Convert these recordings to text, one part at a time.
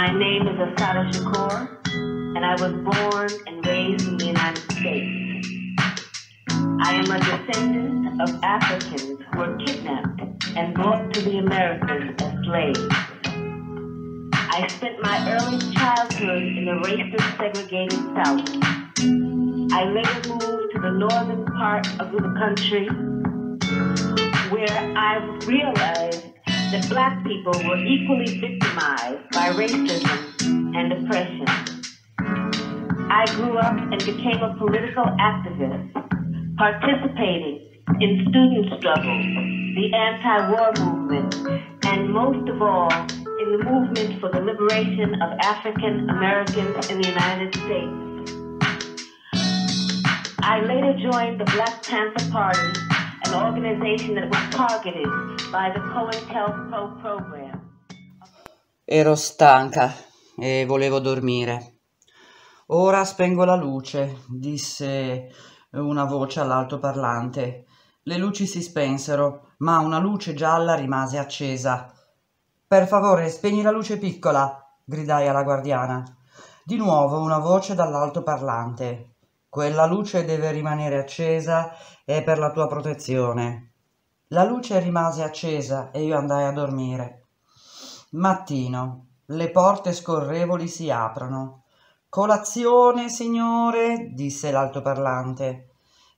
My name is Asada Shakur, and I was born and raised in the United States. I am a descendant of Africans who were kidnapped and brought to the Americas as slaves. I spent my early childhood in the racist segregated South. I later moved to the northern part of the country where I realized that black people were equally victimized by racism and oppression. I grew up and became a political activist, participating in student struggles, the anti-war movement, and most of all, in the movement for the liberation of African Americans in the United States. I later joined the Black Panther Party an organization that was targeted by the COINTELPRO program. Ero stanca e volevo dormire. Ora spengo la luce, disse una voce all'altoparlante. Le luci si spensero, ma una luce gialla rimase accesa. Per favore, spegni la luce piccola, gridai alla guardiana. Di nuovo una voce dall'altoparlante. Quella luce deve rimanere accesa, è per la tua protezione. La luce rimase accesa e io andai a dormire. Mattino. Le porte scorrevoli si aprono. Colazione, signore, disse l'altoparlante.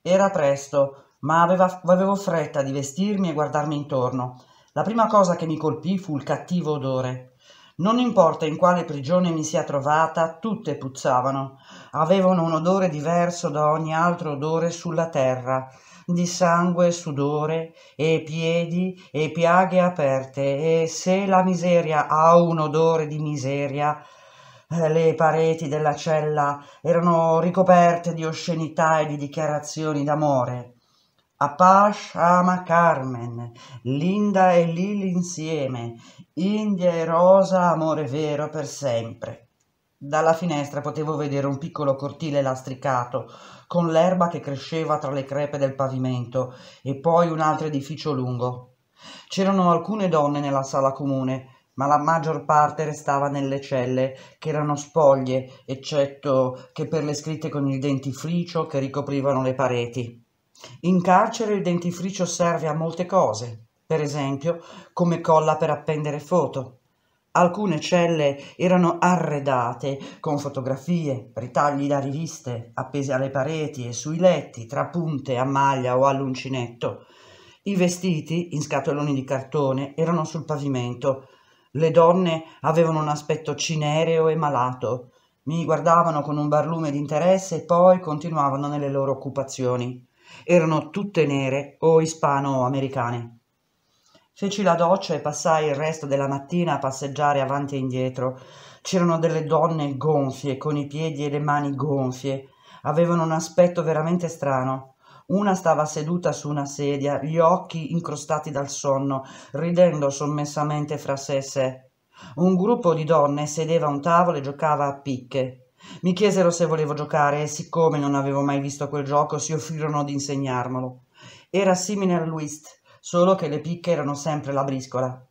Era presto, ma aveva, avevo fretta di vestirmi e guardarmi intorno. La prima cosa che mi colpì fu il cattivo odore. Non importa in quale prigione mi sia trovata, tutte puzzavano. Avevano un odore diverso da ogni altro odore sulla terra, di sangue e sudore, e piedi e piaghe aperte, e se la miseria ha un odore di miseria, eh, le pareti della cella erano ricoperte di oscenità e di dichiarazioni d'amore. Apache ama Carmen, Linda e Lily insieme, India e Rosa amore vero per sempre. Dalla finestra potevo vedere un piccolo cortile lastricato, con l'erba che cresceva tra le crepe del pavimento, e poi un altro edificio lungo. C'erano alcune donne nella sala comune, ma la maggior parte restava nelle celle, che erano spoglie, eccetto che per le scritte con il dentifricio che ricoprivano le pareti. In carcere il dentifricio serve a molte cose, per esempio come colla per appendere foto. Alcune celle erano arredate con fotografie, ritagli da riviste, appese alle pareti e sui letti, tra punte a maglia o all'uncinetto. I vestiti, in scatoloni di cartone, erano sul pavimento. Le donne avevano un aspetto cinereo e malato. Mi guardavano con un barlume di interesse e poi continuavano nelle loro occupazioni. Erano tutte nere o ispano-americane. Feci la doccia e passai il resto della mattina a passeggiare avanti e indietro. C'erano delle donne gonfie, con i piedi e le mani gonfie. Avevano un aspetto veramente strano. Una stava seduta su una sedia, gli occhi incrostati dal sonno, ridendo sommessamente fra sé e sé. Un gruppo di donne sedeva a un tavolo e giocava a picche. Mi chiesero se volevo giocare e siccome non avevo mai visto quel gioco si offrirono di insegnarmelo. Era simile al whist, solo che le picche erano sempre la briscola.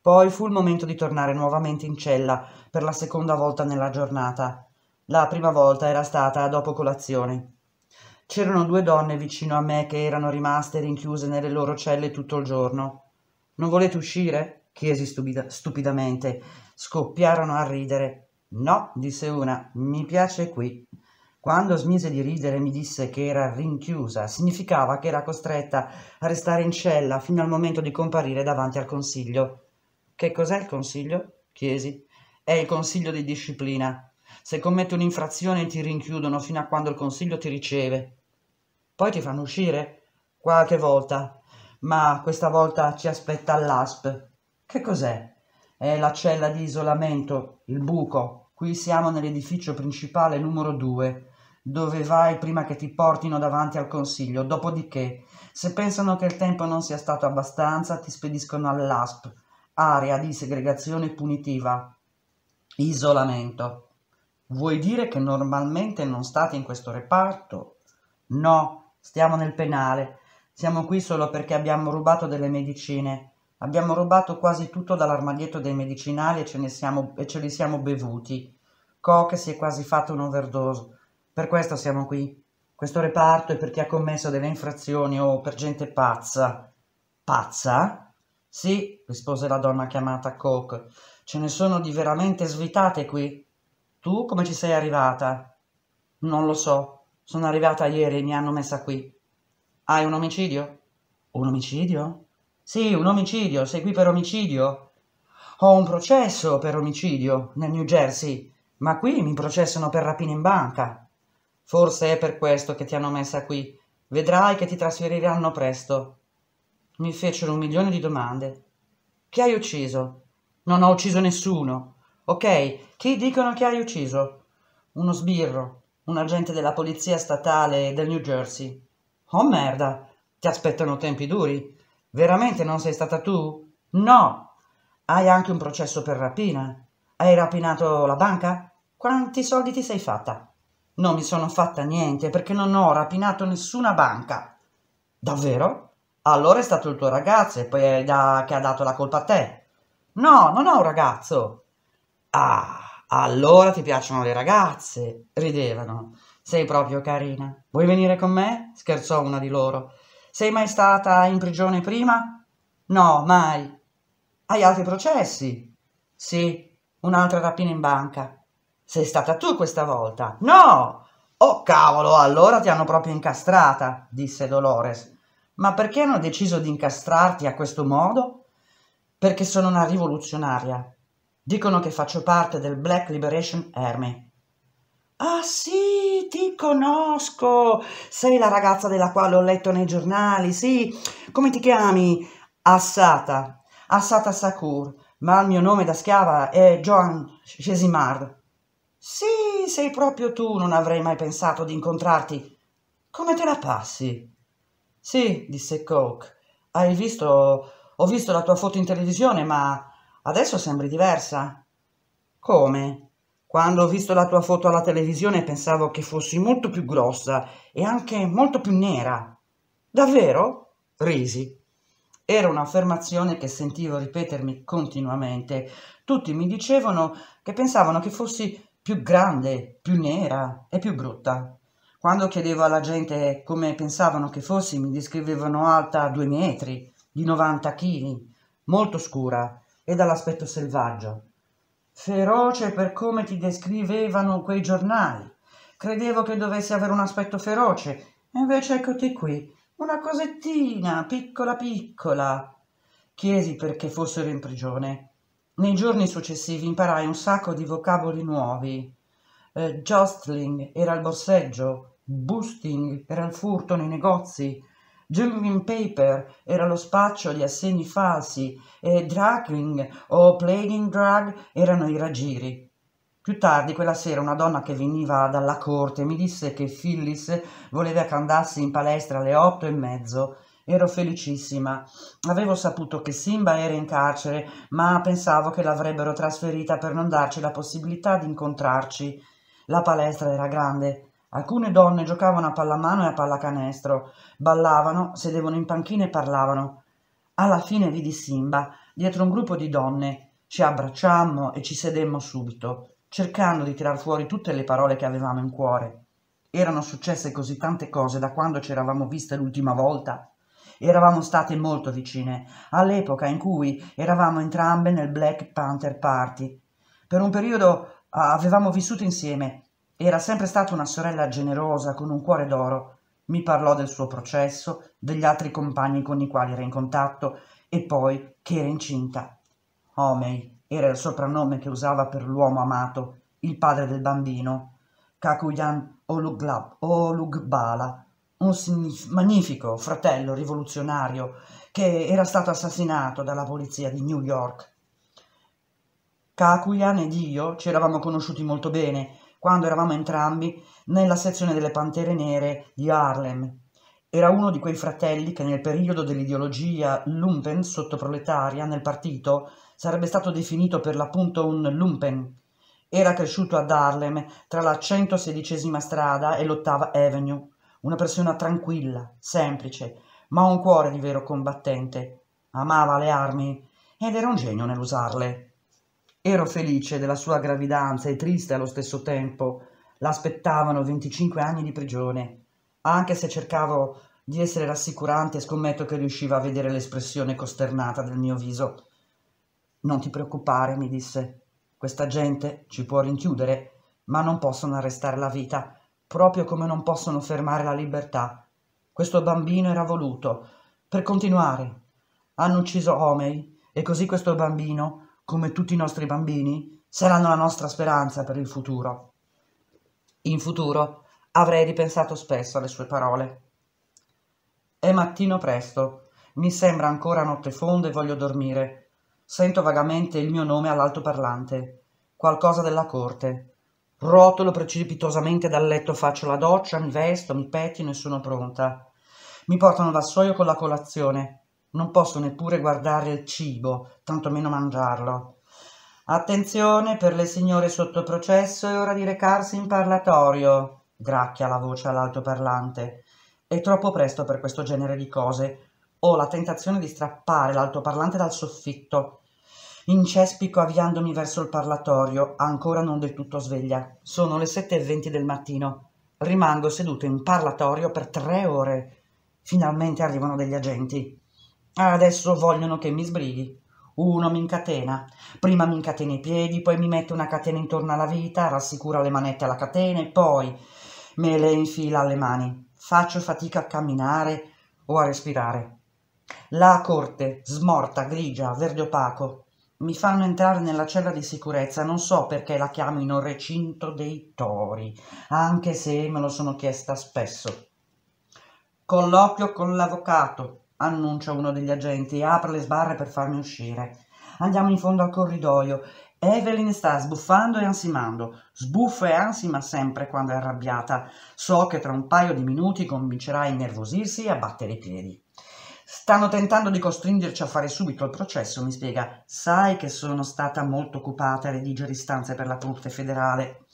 Poi fu il momento di tornare nuovamente in cella per la seconda volta nella giornata. La prima volta era stata dopo colazione. C'erano due donne vicino a me che erano rimaste rinchiuse nelle loro celle tutto il giorno. Non volete uscire? chiesi stupida- stupidamente. Scoppiarono a ridere No, disse una, mi piace qui. Quando smise di ridere mi disse che era rinchiusa, significava che era costretta a restare in cella fino al momento di comparire davanti al consiglio. Che cos'è il consiglio? chiesi. È il consiglio di disciplina. Se commetti un'infrazione ti rinchiudono fino a quando il consiglio ti riceve. Poi ti fanno uscire? Qualche volta. Ma questa volta ci aspetta l'ASP. Che cos'è? è la cella di isolamento, il buco. Qui siamo nell'edificio principale numero 2, dove vai prima che ti portino davanti al consiglio. Dopodiché, se pensano che il tempo non sia stato abbastanza, ti spediscono all'ASP, area di segregazione punitiva, isolamento. Vuoi dire che normalmente non state in questo reparto? No, stiamo nel penale. Siamo qui solo perché abbiamo rubato delle medicine Abbiamo rubato quasi tutto dall'armadietto dei medicinali e ce, ne siamo, e ce li siamo bevuti. Coke si è quasi fatto un overdose. Per questo siamo qui. Questo reparto è per chi ha commesso delle infrazioni o per gente pazza. Pazza? Sì, rispose la donna chiamata Coke. Ce ne sono di veramente svitate qui. Tu come ci sei arrivata? Non lo so. Sono arrivata ieri e mi hanno messa qui. Hai un omicidio? Un omicidio? Sì, un omicidio, sei qui per omicidio? Ho un processo per omicidio nel New Jersey, ma qui mi processano per rapina in banca. Forse è per questo che ti hanno messa qui. Vedrai che ti trasferiranno presto. Mi fecero un milione di domande. Chi hai ucciso? Non ho ucciso nessuno. Ok, chi dicono che hai ucciso? Uno sbirro, un agente della polizia statale del New Jersey. Oh merda, ti aspettano tempi duri. Veramente non sei stata tu? No! Hai anche un processo per rapina? Hai rapinato la banca? Quanti soldi ti sei fatta? Non mi sono fatta niente perché non ho rapinato nessuna banca. Davvero? Allora è stato il tuo ragazzo e poi da... che ha dato la colpa a te. No, non ho un ragazzo. Ah, allora ti piacciono le ragazze, ridevano. Sei proprio carina. Vuoi venire con me? scherzò una di loro. Sei mai stata in prigione prima? No, mai. Hai altri processi? Sì, un'altra rapina in banca. Sei stata tu questa volta? No! Oh cavolo, allora ti hanno proprio incastrata, disse Dolores. Ma perché hanno deciso di incastrarti a questo modo? Perché sono una rivoluzionaria. Dicono che faccio parte del Black Liberation Army Ah sì, ti conosco, sei la ragazza della quale ho letto nei giornali, sì, come ti chiami? Assata, Assata Sakur, ma il mio nome da schiava è Joan Chesimard. Sì, sei proprio tu, non avrei mai pensato di incontrarti. Come te la passi? Sì, disse Coke, hai visto, ho visto la tua foto in televisione, ma adesso sembri diversa. Come? Quando ho visto la tua foto alla televisione pensavo che fossi molto più grossa e anche molto più nera. Davvero? Risi. Era un'affermazione che sentivo ripetermi continuamente. Tutti mi dicevano che pensavano che fossi più grande, più nera e più brutta. Quando chiedevo alla gente come pensavano che fossi, mi descrivevano alta a due metri, di 90 kg, molto scura e dall'aspetto selvaggio feroce per come ti descrivevano quei giornali. Credevo che dovessi avere un aspetto feroce, e invece eccoti qui, una cosettina, piccola piccola. Chiesi perché fossero in prigione. Nei giorni successivi imparai un sacco di vocaboli nuovi. Eh, jostling era il borseggio, boosting era il furto nei negozi, Jill Paper era lo spaccio, di assegni falsi e Drugging o Plaguing Drag erano i raggiri. Più tardi quella sera una donna che veniva dalla corte mi disse che Phyllis voleva che andassi in palestra alle otto e mezzo Ero felicissima. Avevo saputo che Simba era in carcere, ma pensavo che l'avrebbero trasferita per non darci la possibilità di incontrarci. La palestra era grande. Alcune donne giocavano a pallamano e a pallacanestro, ballavano, sedevano in panchina e parlavano. Alla fine vidi Simba dietro un gruppo di donne. Ci abbracciammo e ci sedemmo subito, cercando di tirar fuori tutte le parole che avevamo in cuore. Erano successe così tante cose da quando ci eravamo viste l'ultima volta. Eravamo state molto vicine, all'epoca in cui eravamo entrambe nel Black Panther Party. Per un periodo ah, avevamo vissuto insieme era sempre stata una sorella generosa, con un cuore d'oro. Mi parlò del suo processo, degli altri compagni con i quali era in contatto e poi che era incinta. Omei era il soprannome che usava per l'uomo amato, il padre del bambino, Kakuyan Oluglab, Olugbala, un magnifico fratello rivoluzionario che era stato assassinato dalla polizia di New York. Kakuyan ed io ci eravamo conosciuti molto bene quando eravamo entrambi nella sezione delle Pantere Nere di Harlem. Era uno di quei fratelli che nel periodo dell'ideologia lumpen sottoproletaria nel partito sarebbe stato definito per l'appunto un lumpen. Era cresciuto ad Harlem tra la 116 strada e l'8 Avenue, una persona tranquilla, semplice, ma un cuore di vero combattente. Amava le armi ed era un genio nell'usarle. Ero felice della sua gravidanza e triste allo stesso tempo. L'aspettavano 25 anni di prigione. Anche se cercavo di essere rassicurante, scommetto che riusciva a vedere l'espressione costernata del mio viso. Non ti preoccupare, mi disse. Questa gente ci può rinchiudere, ma non possono arrestare la vita, proprio come non possono fermare la libertà. Questo bambino era voluto. Per continuare, hanno ucciso Homey e così questo bambino come tutti i nostri bambini, saranno la nostra speranza per il futuro. In futuro avrei ripensato spesso alle sue parole. È mattino presto, mi sembra ancora notte fonda e voglio dormire. Sento vagamente il mio nome all'altoparlante, qualcosa della corte. Rotolo precipitosamente dal letto, faccio la doccia, mi vesto, mi pettino e sono pronta. Mi portano al vassoio con la colazione. Non posso neppure guardare il cibo, tantomeno mangiarlo. Attenzione per le signore sotto processo, è ora di recarsi in parlatorio, gracchia la voce all'altoparlante. È troppo presto per questo genere di cose. Ho la tentazione di strappare l'altoparlante dal soffitto. Incespico avviandomi verso il parlatorio, ancora non del tutto sveglia. Sono le 7.20 del mattino. Rimango seduto in parlatorio per tre ore. Finalmente arrivano degli agenti. Ah, adesso vogliono che mi sbrighi. Uno mi incatena. Prima mi incatena i piedi, poi mi mette una catena intorno alla vita, rassicura le manette alla catena e poi me le infila alle mani. Faccio fatica a camminare o a respirare. La corte, smorta, grigia, verde opaco, mi fanno entrare nella cella di sicurezza, non so perché la chiamino recinto dei tori, anche se me lo sono chiesta spesso. Colloquio con l'avvocato, annuncia uno degli agenti e apre le sbarre per farmi uscire. Andiamo in fondo al corridoio. Evelyn sta sbuffando e ansimando. Sbuffa e ansima sempre quando è arrabbiata. So che tra un paio di minuti comincerà a innervosirsi e a battere i piedi. Stanno tentando di costringerci a fare subito il processo, mi spiega. Sai che sono stata molto occupata a redigere istanze per la Corte federale.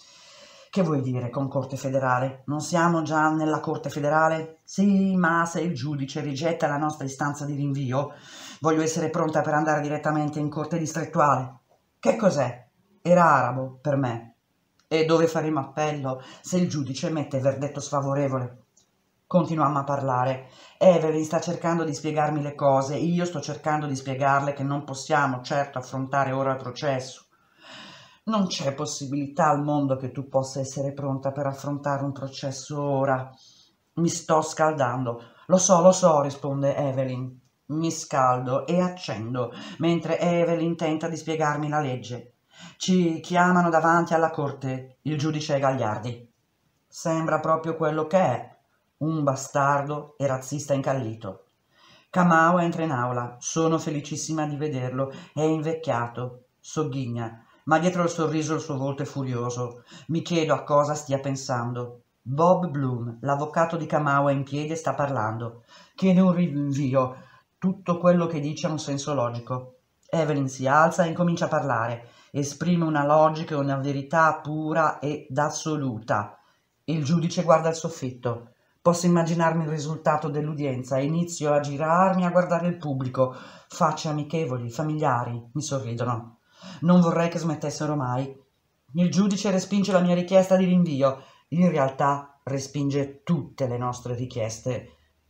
Che vuoi dire con Corte federale? Non siamo già nella Corte federale? Sì, ma se il giudice rigetta la nostra istanza di rinvio, voglio essere pronta per andare direttamente in Corte distrettuale. Che cos'è? Era arabo per me. E dove faremo appello se il giudice emette verdetto sfavorevole? Continuiamo a parlare. Evelyn sta cercando di spiegarmi le cose, io sto cercando di spiegarle che non possiamo certo affrontare ora il processo. Non c'è possibilità al mondo che tu possa essere pronta per affrontare un processo ora. Mi sto scaldando. Lo so, lo so, risponde Evelyn. Mi scaldo e accendo, mentre Evelyn tenta di spiegarmi la legge. Ci chiamano davanti alla corte. Il giudice Gagliardi. Sembra proprio quello che è. Un bastardo e razzista incallito. Camao entra in aula. Sono felicissima di vederlo. È invecchiato. Sogghigna ma dietro il sorriso il suo volto è furioso. Mi chiedo a cosa stia pensando. Bob Bloom, l'avvocato di Kamawa in piedi e sta parlando. Chiede un rinvio. Tutto quello che dice ha un senso logico. Evelyn si alza e incomincia a parlare. Esprime una logica e una verità pura ed assoluta. Il giudice guarda il soffitto. Posso immaginarmi il risultato dell'udienza e inizio a girarmi a guardare il pubblico. Facce amichevoli, familiari, mi sorridono. Non vorrei che smettessero mai. Il giudice respinge la mia richiesta di rinvio. In realtà respinge tutte le nostre richieste.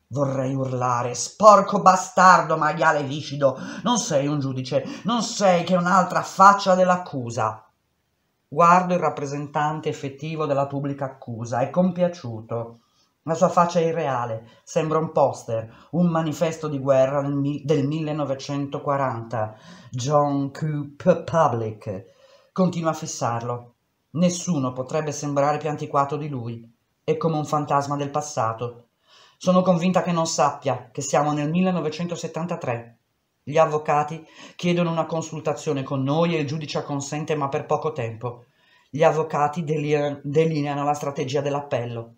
Vorrei urlare, sporco bastardo, maiale viscido, non sei un giudice, non sei che un'altra faccia dell'accusa. Guardo il rappresentante effettivo della pubblica accusa, è compiaciuto. La sua faccia è irreale, sembra un poster, un manifesto di guerra del 1940. John Coop Public. Continua a fissarlo. Nessuno potrebbe sembrare più antiquato di lui. È come un fantasma del passato. Sono convinta che non sappia che siamo nel 1973. Gli avvocati chiedono una consultazione con noi e il giudice acconsente ma per poco tempo. Gli avvocati delineano la strategia dell'appello.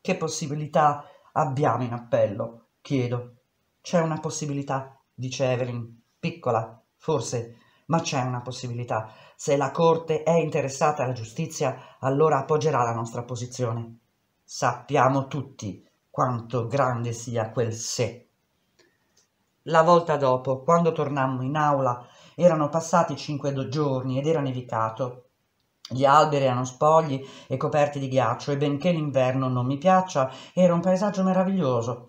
Che possibilità abbiamo in appello? chiedo. C'è una possibilità, dice Evelyn, piccola, forse, ma c'è una possibilità. Se la Corte è interessata alla giustizia, allora appoggerà la nostra posizione. Sappiamo tutti quanto grande sia quel se. La volta dopo, quando tornammo in aula, erano passati cinque giorni ed era nevicato. Gli alberi erano spogli e coperti di ghiaccio e benché l'inverno non mi piaccia, era un paesaggio meraviglioso.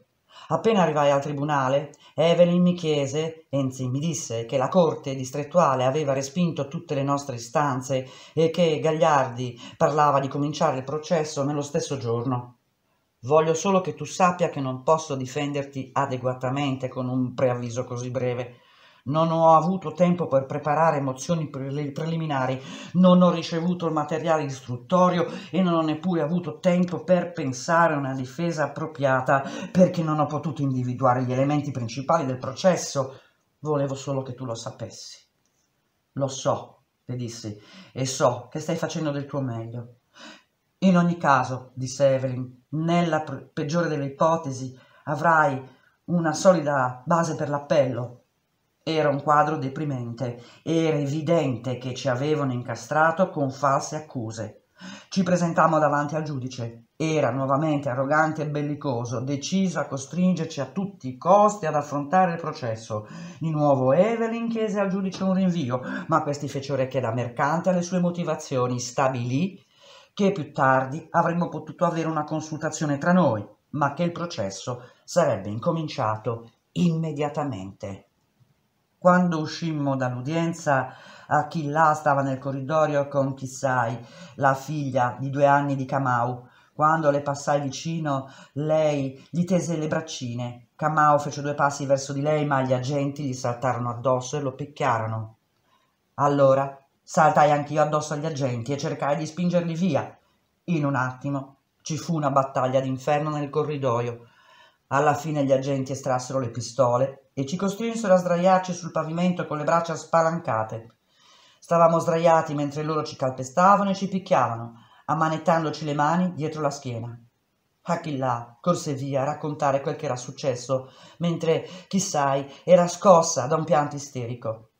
Appena arrivai al tribunale, Evelyn mi chiese, anzi mi disse, che la corte distrettuale aveva respinto tutte le nostre istanze e che Gagliardi parlava di cominciare il processo nello stesso giorno. Voglio solo che tu sappia che non posso difenderti adeguatamente con un preavviso così breve non ho avuto tempo per preparare mozioni pre preliminari, non ho ricevuto il materiale istruttorio e non ho neppure avuto tempo per pensare a una difesa appropriata perché non ho potuto individuare gli elementi principali del processo. Volevo solo che tu lo sapessi. Lo so, le dissi, e so che stai facendo del tuo meglio. In ogni caso, disse Evelyn, nella peggiore delle ipotesi avrai una solida base per l'appello era un quadro deprimente, era evidente che ci avevano incastrato con false accuse. Ci presentammo davanti al giudice. Era nuovamente arrogante e bellicoso, deciso a costringerci a tutti i costi ad affrontare il processo. Di nuovo Evelyn chiese al giudice un rinvio, ma questi fece orecchie da mercante alle sue motivazioni, stabilì che più tardi avremmo potuto avere una consultazione tra noi, ma che il processo sarebbe incominciato immediatamente. Quando uscimmo dall'udienza, Achillà stava nel corridoio con Kissai, la figlia di due anni di Kamau. Quando le passai vicino, lei gli tese le braccine. Kamau fece due passi verso di lei, ma gli agenti gli saltarono addosso e lo picchiarono. Allora saltai anch'io addosso agli agenti e cercai di spingerli via. In un attimo ci fu una battaglia d'inferno nel corridoio. Alla fine gli agenti estrassero le pistole e ci costrinsero a sdraiarci sul pavimento con le braccia spalancate. Stavamo sdraiati mentre loro ci calpestavano e ci picchiavano, ammanettandoci le mani dietro la schiena. Achillà ah, corse via a raccontare quel che era successo, mentre, chissà, era scossa da un pianto isterico.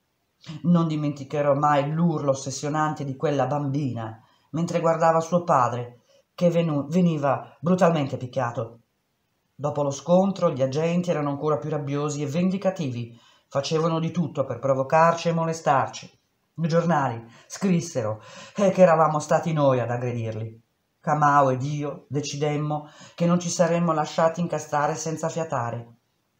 Non dimenticherò mai l'urlo ossessionante di quella bambina, mentre guardava suo padre, che veniva brutalmente picchiato Dopo lo scontro, gli agenti erano ancora più rabbiosi e vendicativi, facevano di tutto per provocarci e molestarci. I giornali scrissero eh, che eravamo stati noi ad aggredirli. Camao ed io decidemmo che non ci saremmo lasciati incastrare senza fiatare.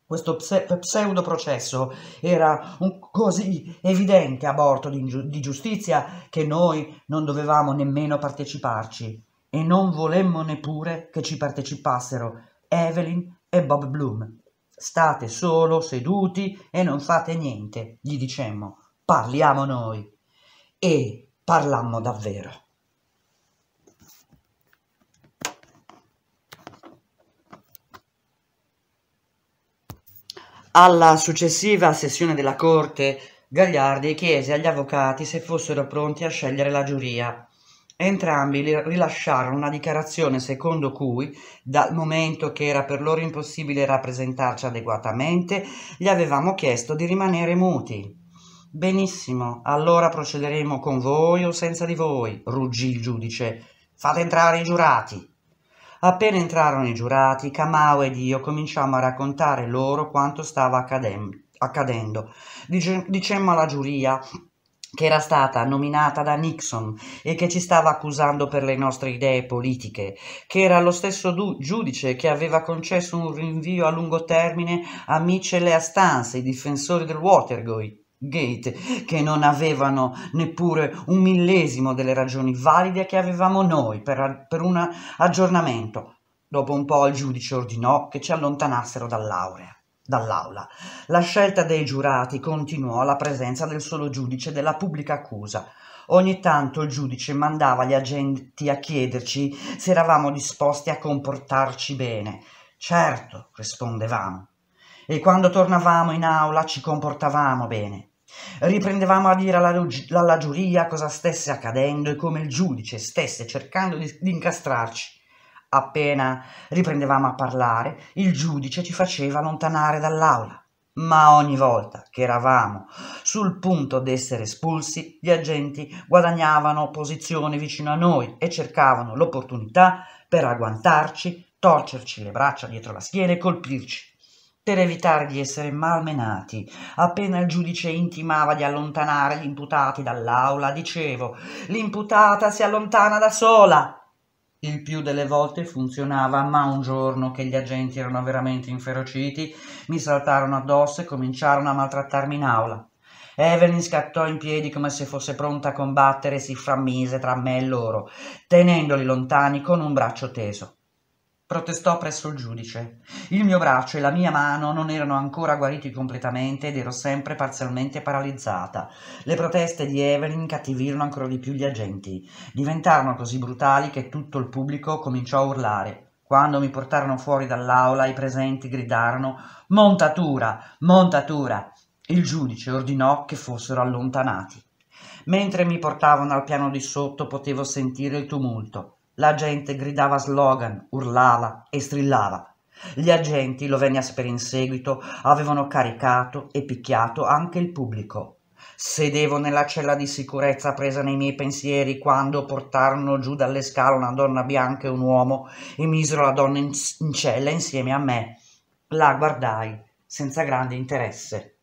Questo pse- pseudo processo era un così evidente aborto di, di giustizia che noi non dovevamo nemmeno parteciparci e non volemmo neppure che ci partecipassero Evelyn e Bob Bloom. State solo seduti e non fate niente, gli dicemmo. Parliamo noi. E parlammo davvero. Alla successiva sessione della Corte, Gagliardi chiese agli avvocati se fossero pronti a scegliere la giuria. Entrambi rilasciarono una dichiarazione secondo cui, dal momento che era per loro impossibile rappresentarci adeguatamente, gli avevamo chiesto di rimanere muti. Benissimo, allora procederemo con voi o senza di voi, ruggì il giudice. Fate entrare i giurati. Appena entrarono i giurati, Kamau ed io cominciammo a raccontare loro quanto stava accadendo. Dicemmo alla giuria che era stata nominata da Nixon e che ci stava accusando per le nostre idee politiche, che era lo stesso giudice che aveva concesso un rinvio a lungo termine a Mitchell e a Stans, i difensori del Watergate, che non avevano neppure un millesimo delle ragioni valide che avevamo noi per, per un aggiornamento. Dopo un po' il giudice ordinò che ci allontanassero dall'aurea dall'aula. La scelta dei giurati continuò alla presenza del solo giudice della pubblica accusa. Ogni tanto il giudice mandava gli agenti a chiederci se eravamo disposti a comportarci bene. Certo, rispondevamo. E quando tornavamo in aula ci comportavamo bene. Riprendevamo a dire alla, alla giuria cosa stesse accadendo e come il giudice stesse cercando di, di incastrarci. Appena riprendevamo a parlare, il giudice ci faceva allontanare dall'aula. Ma ogni volta che eravamo sul punto d'essere espulsi, gli agenti guadagnavano posizione vicino a noi e cercavano l'opportunità per agguantarci, torcerci le braccia dietro la schiena e colpirci per evitare di essere malmenati. Appena il giudice intimava di allontanare gli imputati dall'aula, dicevo: l'imputata si allontana da sola il più delle volte funzionava, ma un giorno che gli agenti erano veramente inferociti, mi saltarono addosso e cominciarono a maltrattarmi in aula. Evelyn scattò in piedi come se fosse pronta a combattere e si frammise tra me e loro, tenendoli lontani con un braccio teso. Protestò presso il giudice. Il mio braccio e la mia mano non erano ancora guariti completamente ed ero sempre parzialmente paralizzata. Le proteste di Evelyn cattivirono ancora di più gli agenti. Diventarono così brutali che tutto il pubblico cominciò a urlare. Quando mi portarono fuori dall'aula, i presenti gridarono Montatura! Montatura! Il giudice ordinò che fossero allontanati. Mentre mi portavano al piano di sotto potevo sentire il tumulto. La gente gridava slogan, urlava e strillava. Gli agenti, lo venne a sapere in seguito, avevano caricato e picchiato anche il pubblico. Sedevo nella cella di sicurezza presa nei miei pensieri quando portarono giù dalle scale una donna bianca e un uomo e misero la donna in, in cella insieme a me. La guardai senza grande interesse.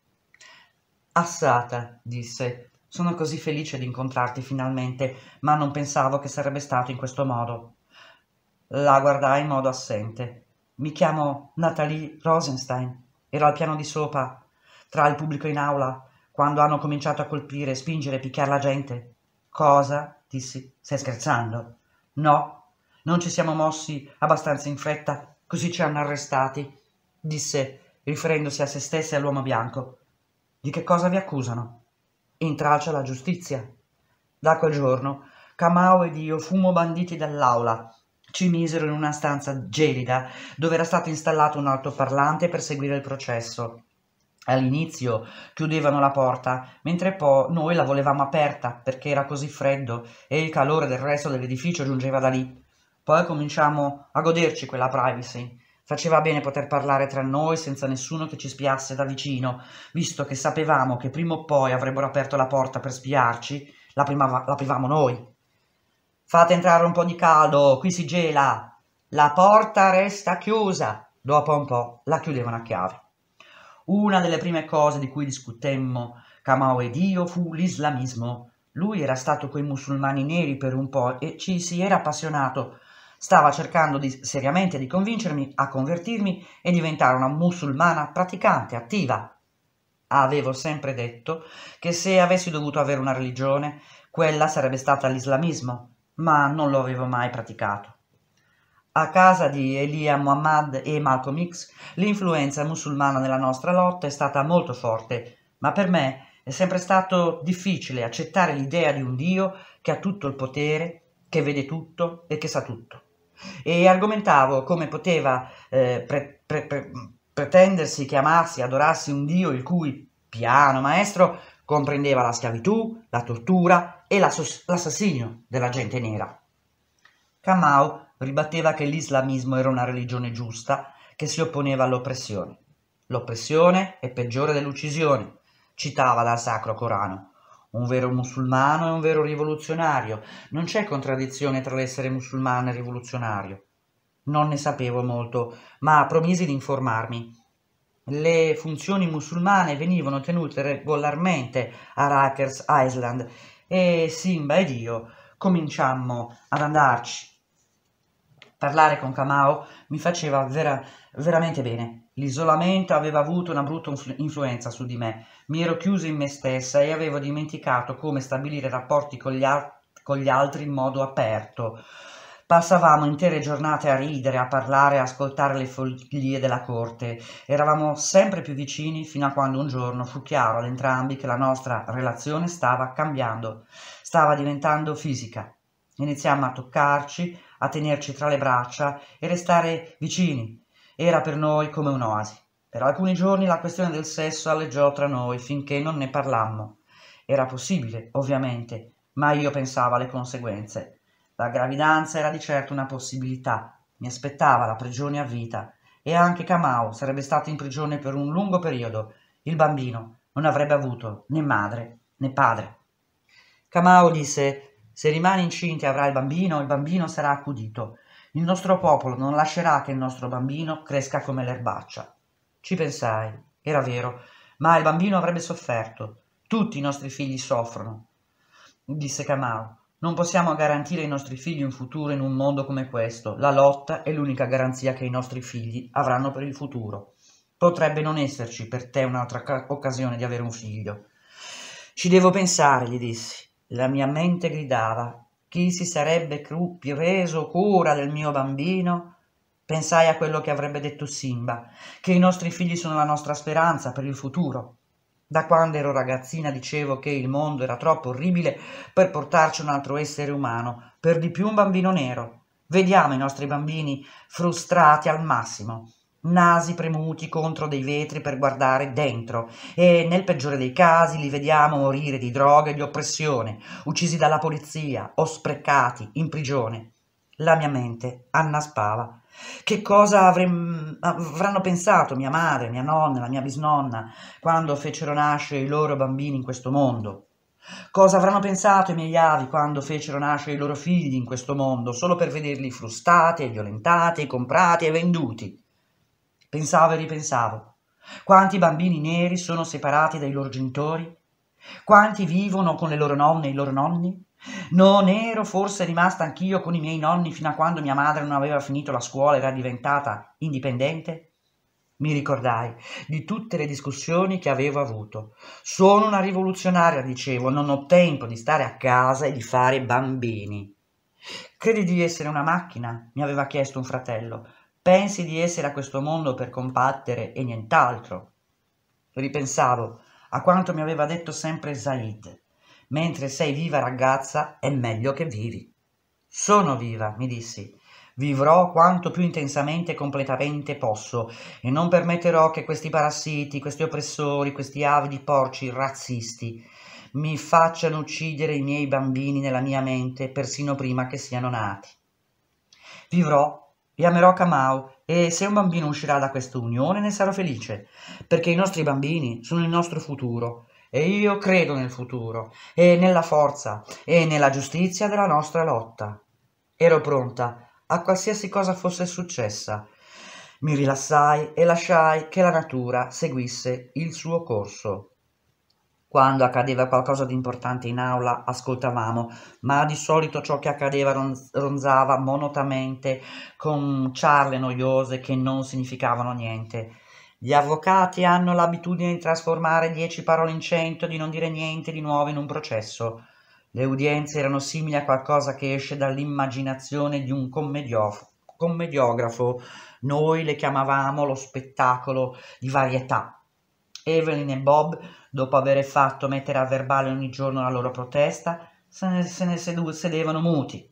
Assata, disse, sono così felice di incontrarti finalmente, ma non pensavo che sarebbe stato in questo modo. La guardai in modo assente. Mi chiamo Nathalie Rosenstein. Era al piano di sopra, tra il pubblico in aula, quando hanno cominciato a colpire, spingere, e picchiare la gente. Cosa? dissi. Stai scherzando? No, non ci siamo mossi abbastanza in fretta, così ci hanno arrestati, disse, riferendosi a se stessa e all'uomo bianco. Di che cosa vi accusano? intralcia la giustizia. Da quel giorno Kamau ed io fummo banditi dall'aula. Ci misero in una stanza gelida dove era stato installato un altoparlante per seguire il processo. All'inizio chiudevano la porta, mentre poi noi la volevamo aperta perché era così freddo e il calore del resto dell'edificio giungeva da lì. Poi cominciamo a goderci quella privacy Faceva bene poter parlare tra noi senza nessuno che ci spiasse da vicino, visto che sapevamo che prima o poi avrebbero aperto la porta per spiarci, la, prima, aprivamo noi. Fate entrare un po' di caldo, qui si gela. La porta resta chiusa. Dopo un po' la chiudevano a chiave. Una delle prime cose di cui discutemmo, Camao ed io, fu l'islamismo. Lui era stato coi musulmani neri per un po' e ci si era appassionato, Stava cercando di, seriamente di convincermi a convertirmi e diventare una musulmana praticante, attiva. Avevo sempre detto che se avessi dovuto avere una religione, quella sarebbe stata l'islamismo, ma non lo avevo mai praticato. A casa di Elia Muhammad e Malcolm X, l'influenza musulmana nella nostra lotta è stata molto forte, ma per me è sempre stato difficile accettare l'idea di un Dio che ha tutto il potere, che vede tutto e che sa tutto e argomentavo come poteva eh, pre, pre, pre, pretendersi, chiamarsi, adorarsi un Dio il cui piano maestro comprendeva la schiavitù, la tortura e l'assassinio della gente nera. Kamau ribatteva che l'islamismo era una religione giusta che si opponeva all'oppressione. L'oppressione è peggiore dell'uccisione, citava dal Sacro Corano, un vero musulmano e un vero rivoluzionario. Non c'è contraddizione tra l'essere musulmano e rivoluzionario. Non ne sapevo molto, ma promisi di informarmi. Le funzioni musulmane venivano tenute regolarmente a Rikers Island e Simba ed io cominciammo ad andarci. Parlare con Kamao mi faceva vera, veramente bene. L'isolamento aveva avuto una brutta influenza su di me. Mi ero chiuso in me stessa e avevo dimenticato come stabilire rapporti con gli, con gli altri in modo aperto. Passavamo intere giornate a ridere, a parlare, a ascoltare le foglie della corte. Eravamo sempre più vicini fino a quando un giorno fu chiaro ad entrambi che la nostra relazione stava cambiando, stava diventando fisica. Iniziammo a toccarci, a tenerci tra le braccia e restare vicini. Era per noi come un'oasi. Per alcuni giorni la questione del sesso alleggiò tra noi finché non ne parlammo. Era possibile, ovviamente, ma io pensavo alle conseguenze. La gravidanza era di certo una possibilità. Mi aspettava la prigione a vita. E anche Kamau sarebbe stato in prigione per un lungo periodo. Il bambino non avrebbe avuto né madre né padre. Kamau disse se rimane incinta e avrà il bambino, il bambino sarà accudito. Il nostro popolo non lascerà che il nostro bambino cresca come l'erbaccia. Ci pensai, era vero, ma il bambino avrebbe sofferto. Tutti i nostri figli soffrono, disse Kamau. Non possiamo garantire ai nostri figli un futuro in un mondo come questo. La lotta è l'unica garanzia che i nostri figli avranno per il futuro. Potrebbe non esserci per te un'altra occasione di avere un figlio. Ci devo pensare, gli dissi la mia mente gridava chi si sarebbe cru- preso cura del mio bambino pensai a quello che avrebbe detto Simba che i nostri figli sono la nostra speranza per il futuro da quando ero ragazzina dicevo che il mondo era troppo orribile per portarci un altro essere umano per di più un bambino nero vediamo i nostri bambini frustrati al massimo nasi premuti contro dei vetri per guardare dentro e nel peggiore dei casi li vediamo morire di droga e di oppressione, uccisi dalla polizia o sprecati in prigione. La mia mente annaspava. Che cosa avrem, avranno pensato mia madre, mia nonna, la mia bisnonna quando fecero nascere i loro bambini in questo mondo? Cosa avranno pensato i miei avi quando fecero nascere i loro figli in questo mondo, solo per vederli frustati, e violentati, comprati e venduti? Pensavo e ripensavo. Quanti bambini neri sono separati dai loro genitori? Quanti vivono con le loro nonne e i loro nonni? Non ero forse rimasta anch'io con i miei nonni fino a quando mia madre non aveva finito la scuola e era diventata indipendente? Mi ricordai di tutte le discussioni che avevo avuto. Sono una rivoluzionaria, dicevo, non ho tempo di stare a casa e di fare bambini. Credi di essere una macchina? mi aveva chiesto un fratello. Pensi di essere a questo mondo per combattere e nient'altro. Ripensavo a quanto mi aveva detto sempre Zaid. Mentre sei viva ragazza è meglio che vivi. Sono viva, mi dissi. Vivrò quanto più intensamente e completamente posso e non permetterò che questi parassiti, questi oppressori, questi avidi porci razzisti mi facciano uccidere i miei bambini nella mia mente persino prima che siano nati. Vivrò vi amerò Kamau e se un bambino uscirà da questa unione ne sarò felice, perché i nostri bambini sono il nostro futuro e io credo nel futuro e nella forza e nella giustizia della nostra lotta. Ero pronta a qualsiasi cosa fosse successa. Mi rilassai e lasciai che la natura seguisse il suo corso. Quando accadeva qualcosa di importante in aula ascoltavamo, ma di solito ciò che accadeva ronzava monotamente con ciarle noiose che non significavano niente. Gli avvocati hanno l'abitudine di trasformare dieci parole in cento e di non dire niente di nuovo in un processo. Le udienze erano simili a qualcosa che esce dall'immaginazione di un commediografo. Noi le chiamavamo lo spettacolo di varietà Evelyn e Bob, dopo aver fatto mettere a verbale ogni giorno la loro protesta, se ne, se ne sedevano muti.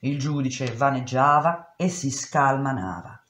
Il giudice vaneggiava e si scalmanava.